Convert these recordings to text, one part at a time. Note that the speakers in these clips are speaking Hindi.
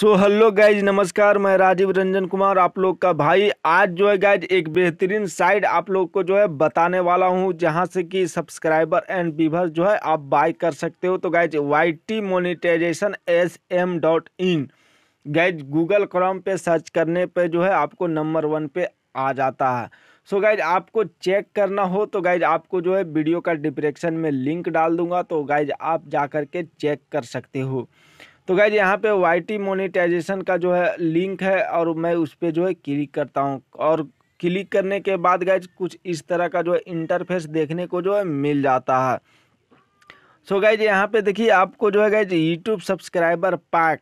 सो हेलो गाइज नमस्कार मैं राजीव रंजन कुमार आप लोग का भाई आज जो है गाइज एक बेहतरीन साइट आप लोग को जो है बताने वाला हूँ जहाँ से कि सब्सक्राइबर एंड व्यूवर जो है आप बाय कर सकते हो तो guys Y T monetization S M dot in guys Google Chrome पे सर्च करने पे जो है आपको नंबर वन पे आ जाता है सो so गाइज आपको चेक करना हो तो गाइज आपको जो है वीडियो का डिप्रिक्शन में लिंक डाल दूंगा तो गाइज आप जा कर के चेक कर सकते हो तो गाइज यहाँ पे वाई मोनेटाइजेशन का जो है लिंक है और मैं उस पर जो है क्लिक करता हूँ और क्लिक करने के बाद गाइज कुछ इस तरह का जो है इंटरफेस देखने को जो है मिल जाता है सो गाइज यहाँ पे देखिए आपको जो है गाइज यूट्यूब सब्सक्राइबर पैक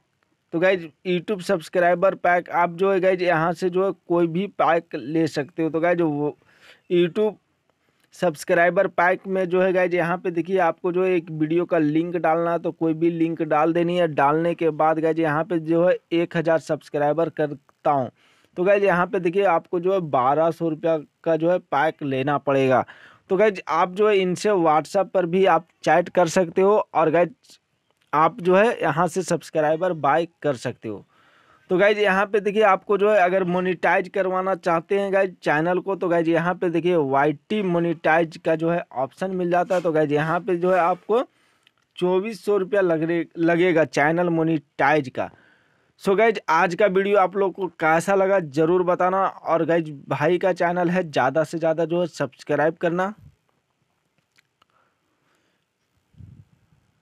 तो गाइज यूट्यूब सब्सक्राइबर पैक आप जो है गाइज यहाँ से जो है कोई भी पैक ले सकते हो तो गाइज यूट्यूब सब्सक्राइबर पैक में जो है गाइज यहाँ पे देखिए आपको जो है एक वीडियो का लिंक डालना है तो कोई भी लिंक डाल देनी है डालने के बाद गाइज यहाँ पे जो है एक हज़ार सब्सक्राइबर करता हूँ तो गाइज यहाँ पे देखिए आपको जो है बारह सौ रुपया का जो है पैक लेना पड़ेगा तो गाइज आप जो है इनसे व्हाट्सएप पर भी आप चैट कर सकते हो और गैज आप जो है यहाँ से सब्सक्राइबर बाय कर सकते हो तो गाइज यहाँ पे देखिए आपको जो है अगर मोनिटाइज करवाना चाहते हैं गाइज चैनल को तो गाइज यहाँ पे देखिए वाइटी मोनिटाइज का जो है ऑप्शन मिल जाता है तो गाइज यहाँ पे जो है आपको चौबीस सौ रुपया लगे लगेगा चैनल मोनिटाइज का सो गाइज आज का वीडियो आप लोग को कैसा लगा ज़रूर बताना और गाइज भाई का चैनल है ज़्यादा से ज़्यादा जो है सब्सक्राइब करना